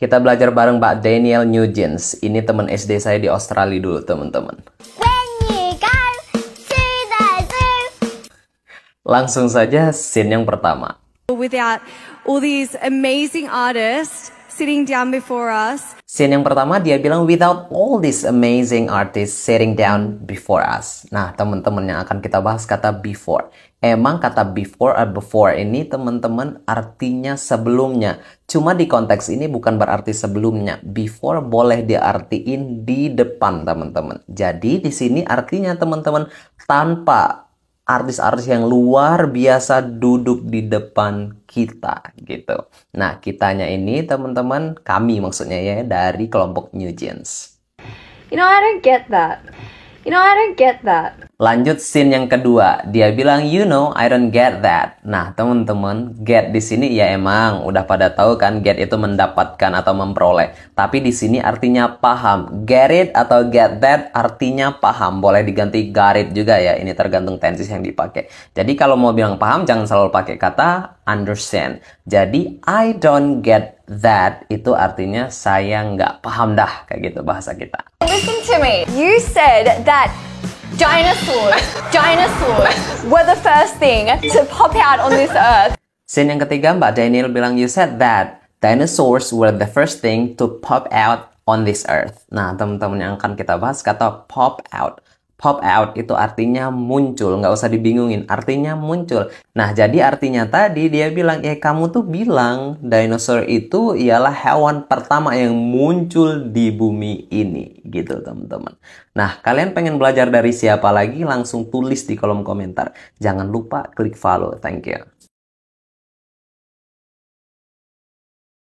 Kita belajar bareng Mbak Daniel Nugent. Ini teman SD saya di Australia dulu, teman-teman. Langsung saja scene yang pertama. Without all these amazing artists sitting down before us, Scene yang pertama dia bilang without all these amazing artists sitting down before us. Nah, teman-teman yang akan kita bahas kata before. Emang kata before atau before ini teman-teman artinya sebelumnya. Cuma di konteks ini bukan berarti sebelumnya. Before boleh diartiin di depan, teman-teman. Jadi di sini artinya teman-teman tanpa artis-artis yang luar biasa duduk di depan kita gitu. Nah, kitanya ini teman-teman kami maksudnya ya dari kelompok New Jeans. You know, I don't get that. You know, I don't get that. Lanjut scene yang kedua, dia bilang you know I don't get that. Nah, teman-teman, get di sini ya emang udah pada tahu kan get itu mendapatkan atau memperoleh. Tapi di sini artinya paham. Get it atau get that artinya paham. Boleh diganti got it juga ya. Ini tergantung tensis yang dipakai. Jadi kalau mau bilang paham jangan selalu pakai kata understand. Jadi I don't get that itu artinya saya nggak paham dah kayak gitu bahasa kita. Listen to me. You said that Dinosaurs, dinosaurs were the first thing to pop out on this earth. Scene yang ketiga Mbak Daniel bilang you said that dinosaurs were the first thing to pop out on this earth. Nah, teman-teman yang akan kita bahas kata pop out. Pop out itu artinya muncul, nggak usah dibingungin, artinya muncul. Nah, jadi artinya tadi dia bilang, ya kamu tuh bilang dinosaur itu ialah hewan pertama yang muncul di bumi ini, gitu teman-teman. Nah, kalian pengen belajar dari siapa lagi, langsung tulis di kolom komentar. Jangan lupa klik follow, thank you.